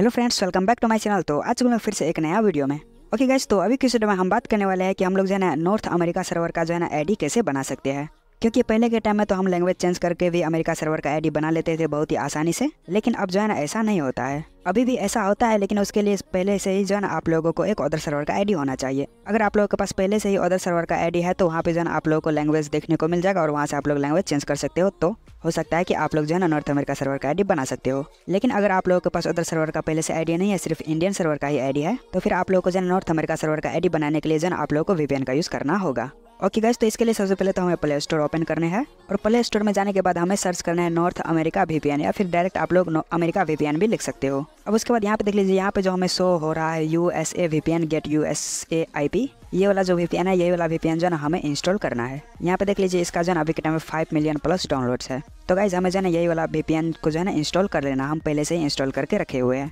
hello friends welcome back to my channel तो आज मैं फिर से एक नया वीडियो में ओके गैस तो अभी किस वीडियो में हम बात करने वाले हैं कि हम लोग जो है ना नॉर्थ अमेरिका सर्वर का जो है ना आईडी कैसे बना सकते हैं क्योंकि पहले के टाइम में तो हम लैंग्वेज चेंज करके भी अमेरिका सर्वर का आईडी बना लेते थे बहुत ही आसानी से लेकिन अब जो है ना ऐसा नहीं होता है अभी भी ऐसा होता है लेकिन उसके लिए पहले से ही जो है ना आप लोगों को एक अदर सर्वर का आईडी होना चाहिए अगर आप लोगों के पास पहले से ही अदर सर्वर का आईडी है तो वहाँ पे जो है आप लोगों को लैंग्वेज देखने को मिल जाएगा और वहाँ से आप लोग लैंग्वेज चेंज कर सकते हो तो हो सकता है कि आप लोग जो है ना नॉर्थ अमेरिका सर्वर का आईडी बना सकते हो लेकिन अगर आप लोगों के पास अदर सर्वर का पहले से आईडी नहीं है सिर्फ इंडियन सर्वर का ही आईडी है तो फिर आप लोगों को जो है नॉर्थ अमेरिका सर्वर का आईडी बनाने के लिए जो है आप लोगों को वीपीएन का यूज़ करना होगा ओके गाइस तो इसके लिए सबसे पहले तो हमें प्ले स्टोर ओपन करने हैं और प्ले स्टोर में जाने के बाद हमें सर्च करना है नॉर्थ अमेरिका वीपीएन या फिर डायरेक्ट आप लोग अमेरिका वीपीएन भी लिख सकते हो अब उसके बाद यहाँ पे देख लीजिए यहाँ पे जो हमें शो हो रहा है U S A VPN get U S A I P ये वाला जो वीपीएन है ये वाला वीपीएन जो ना हमें इंस्टॉल करना है यहाँ पे देख लीजिए इसका जो ना अभी के टाइम में फाइव मिलियन प्लस डाउनलोड्स है तो गाइज हमें जो है ना यही वाला वीपीएन को जो है ना इंस्टॉल कर लेना हम पहले से ही इंस्टॉल करके रखे हुए हैं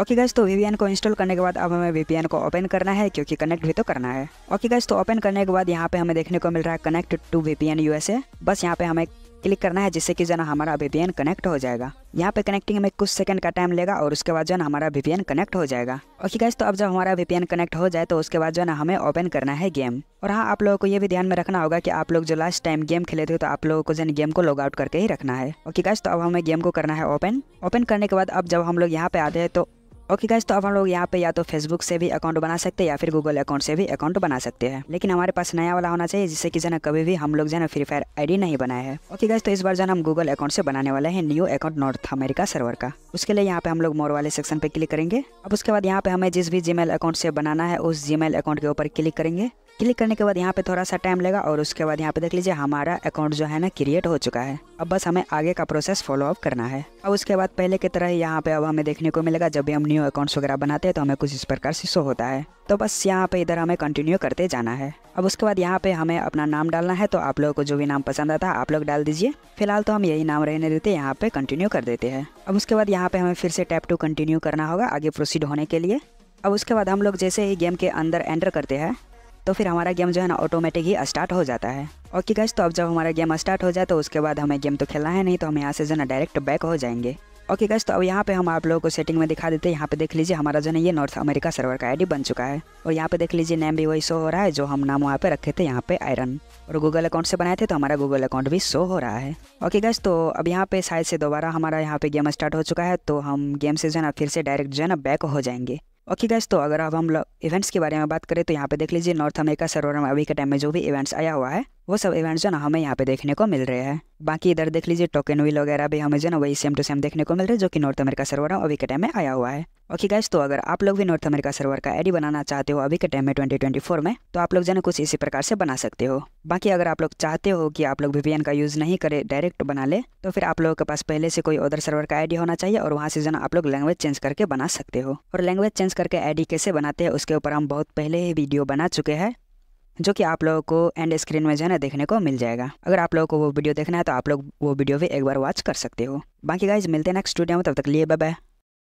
ओके गैस तो वीपीएन को इंस्टॉल करने के बाद अब हमें वीपीएन को ओपन करना है क्योंकि कनेक्ट भी तो करना है ओके गैस तो ओपन करने के बाद यहाँ पे हमें देखने को मिल रहा है कनेक्ट टू वी यूएसए बस यहाँ पे हमें क्लिक करना है जिससे कि जो ना हमारा वीपीएन कनेक्ट हो जाएगा यहाँ पे कनेक्टिंग में कुछ सेकंड का टाइम लेगा और उसके बाद जो ना हमारा वीपीएन कनेक्ट हो जाएगा ओके गैस तो अब जब हमारा वीपीएन कनेक्ट हो जाए तो उसके बाद जो है हमें ओपन करना है गेम और हाँ आप लोगों को ये भी ध्यान में रखना होगा कि आप लोग जो लास्ट टाइम गेम खेले थे तो आप लोगों को जो गेम को लॉग आउट करके ही रखना है ओके गैस तो अब हमें गेम को करना है ओपन ओपन करने के बाद अब जब हम लोग यहाँ पे आते हैं तो ओके okay गाइज तो अब हम लोग यहाँ पे या तो फेसबुक से भी अकाउंट बना सकते हैं या फिर गूगल अकाउंट से भी अकाउंट बना सकते हैं लेकिन हमारे पास नया वाला होना चाहिए जिससे कि जो कभी भी हम लोग जो फ्री फायर आईडी नहीं बनाए हैं ओके गाइज तो इस बार जो हम गूगल अकाउंट से बनाने वाले हैं new account North America server का उसके लिए यहाँ पे हम लोग मोर वाले सेक्शन पे क्लिक करेंगे अब उसके बाद यहाँ पे हमें जिस भी जीमेल अकाउंट से बनाना है उस जीमेल अकाउंट के ऊपर क्लिक करेंगे क्लिक करने के बाद यहाँ पे थोड़ा सा टाइम लगा और उसके बाद यहाँ पे देख लीजिए हमारा अकाउंट जो है ना क्रिएट हो चुका है अब बस हमें आगे का प्रोसेस फॉलो अप करना है अब उसके बाद पहले की तरह यहाँ पे अब हमें देखने को मिलेगा जब भी हम न्यू अकाउंट्स वगैरह बनाते हैं तो हमें कुछ इस प्रकार से शो होता है तो बस यहाँ पे इधर हमें कंटिन्यू करते जाना है अब उसके बाद यहाँ पे हमें अपना नाम डालना है तो आप लोगों को जो भी नाम पसंद आता है आप लोग डाल दीजिए फिलहाल तो हम यही नाम रहने देते यहाँ पे कंटिन्यू कर देते हैं अब उसके बाद यहाँ पे हमें फिर से टैप टू कंटिन्यू करना होगा आगे प्रोसीड होने के लिए अब उसके बाद हम लोग जैसे ही गेम के अंदर एंटर करते हैं तो फिर हमारा गेम जो है ना ऑटोमेटिक ही स्टार्ट हो जाता है ओके गैस तो अब जब हमारा गेम स्टार्ट हो जाए तो उसके बाद हमें गेम तो खेलना है नहीं तो हम यहाँ से जो ना डायरेक्ट बैक हो जाएंगे ओके गैस तो अब यहाँ पे हम आप लोगों को सेटिंग में दिखा देते हैं यहाँ पे देख लीजिए हमारा जो है ये नॉर्थ अमेरिका सर्वर का आईडी बन चुका है और यहाँ पे देख लीजिए नेम भी वही शो हो रहा है जो हम नाम वहाँ पे रखे थे यहाँ पे आयरन और गूगल अकाउंट से बनाए थे तो हमारा गूगल अकाउंट भी शो हो रहा है ओके गैस तो अब यहाँ पे शायद से दोबारा हमारा यहाँ पे गेम स्टार्ट हो चुका है तो हम गेम से जो है ना फिर से डायरेक्ट जो है ना बैक हो जाएंगे ओके गैस तो अगर अब हम इवेंट्स के बारे में बात करें तो यहाँ पे देख लीजिए नॉर्थ अमेरिका सर्वर में अभी के टाइम में जो भी इवेंट्स आया हुआ है वो सब इवेंट जो ना हमें यहाँ पे देखने को मिल रहे हैं बाकी इधर देख लीजिए टोकन व्हील वगैरह भी हमें जो ना वही सेम टू सेम देखने को मिल रहा है जो कि नॉर्थ अमेरिका सर्वर अभी के टाइम में आया हुआ है ओके गाइस तो अगर आप लोग भी नॉर्थ अमेरिका सर्वर का आईडी बनाना चाहते हो अभी के टाइम में ट्वेंटी में तो आप लोग जो ना कुछ इसी प्रकार से बना सकते हो बाकी अगर आप लोग चाहते हो कि आप लोग वीपीएन का यूज़ नहीं करे डायरेक्ट बना ले तो फिर आप लोगों के पास पहले से कोई अदर सर्वर का आईडी होना चाहिए और वहाँ से जो ना आप लोग लैंग्वेज चेंज करके बना सकते हो और लैंग्वेज चेंज करके आईडी कैसे बनाते हैं उसके ऊपर हम बहुत पहले ही वीडियो बना चुके हैं जो कि आप लोगों को एंड स्क्रीन में जो है देखने को मिल जाएगा अगर आप लोगों को वो वीडियो देखना है तो आप लोग वो वीडियो भी एक बार वॉच कर सकते हो बाकी गाइज मिलते हैं नेक्स्ट स्टूडियो में तब तक लिए बाय